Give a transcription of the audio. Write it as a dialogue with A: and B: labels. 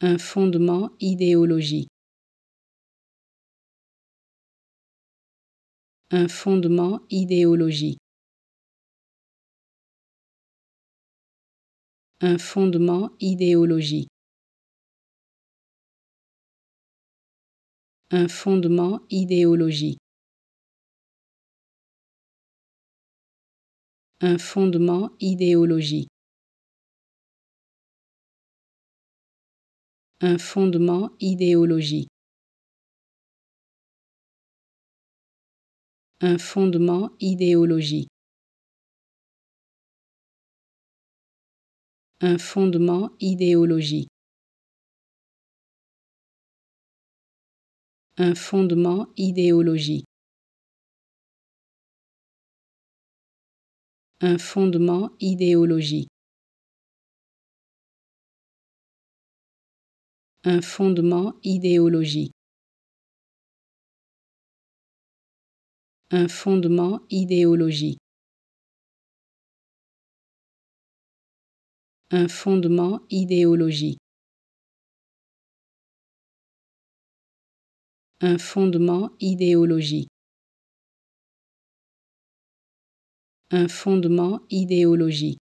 A: un fondement idéologique. Un fondement idéologique. Un fondement idéologique. Un fondement idéologique. Un fondement idéologique. un fondement idéologique. Un fondement idéologique. Un fondement idéologique. Un fondement idéologique. Un fondement idéologique. un fondement idéologique. Un fondement idéologique. Un fondement idéologique. Un fondement idéologique. Un fondement idéologique.